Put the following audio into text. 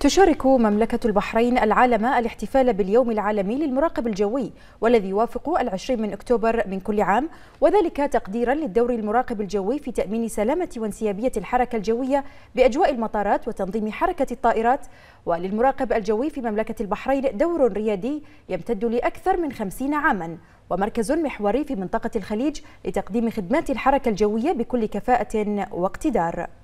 تشارك مملكة البحرين العالم الاحتفال باليوم العالمي للمراقب الجوي والذي يوافق العشرين من أكتوبر من كل عام وذلك تقديرا للدور المراقب الجوي في تأمين سلامة وانسيابية الحركة الجوية بأجواء المطارات وتنظيم حركة الطائرات وللمراقب الجوي في مملكة البحرين دور ريادي يمتد لأكثر من خمسين عاما ومركز محوري في منطقة الخليج لتقديم خدمات الحركة الجوية بكل كفاءة واقتدار